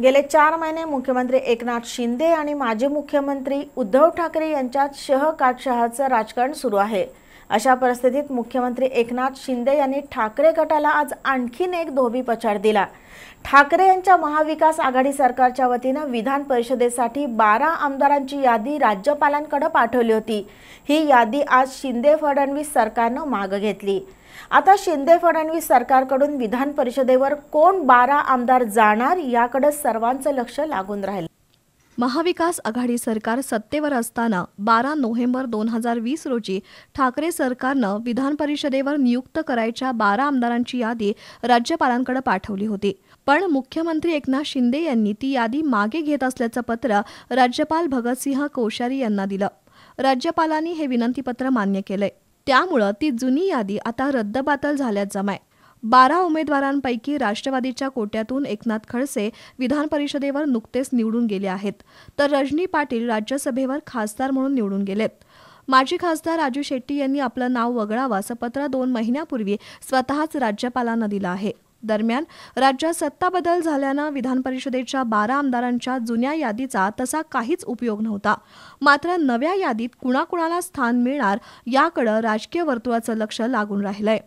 गेले चार महिने मुख्यमंत्री एकनाथ शिंदे आणि माजी मुख्यमंत्री उद्धव ठाकरे यांच्यात शह काटशहाचं राजकारण सुरू आहे अशा परिस्थितीत मुख्यमंत्री एकनाथ शिंदे यांनी ठाकरे गटाला आज आणखीन एक धोबी पछाड दिला ठाकरे यांच्या महाविकास आघाडी सरकारच्या वतीनं विधान परिषदेसाठी बारा आमदारांची यादी राज्यपालांकडे पाठवली होती ही यादी आज शिंदे फडणवीस सरकारनं मागं घेतली आता शिंदे फडणवीस सरकारकडून विधान परिषदेवर कोण बारा आमदार जाणार याकडे सर्वांचं लक्ष लागून राहिलं महाविकास आघाडी सरकार सत्तेवर असताना बारा नोव्हेंबर दोन हजार वीस रोजी ठाकरे सरकारनं विधान परिषदेवर नियुक्त करायच्या बारा आमदारांची यादी राज्यपालांकडे पाठवली होती पण मुख्यमंत्री एकनाथ शिंदे यांनी ती यादी मागे घेत असल्याचं पत्र राज्यपाल भगतसिंह कोश्यारी यांना दिलं राज्यपालांनी हे विनंतीपत्र मान्य केलंय त्यामुळं ती जुनी यादी आता रद्दबातल झाल्यात जमाय बारा उमेदवारांपैकी राष्ट्रवादीच्या कोट्यातून एकनाथ खडसे विधान परिषदेवर नुकतेच निवडून गेले आहेत तर रजनी पाटील राज्यसभेवर खासदार म्हणून निवडून गेलेत माजी खासदार राजू शेट्टी यांनी आपलं नाव वगळावं असं पत्र दोन महिन्यापूर्वी स्वतःच राज्यपालांना दिलं आहे दरम्यान राज्यात सत्ता बदल झाल्यानं विधान परिषदेच्या बारा आमदारांच्या जुन्या यादीचा तसा काहीच उपयोग नव्हता मात्र नव्या यादीत कुणाकुणाला स्थान मिळणार याकडं राजकीय वर्तुळाचं लक्ष लागून राहिलंय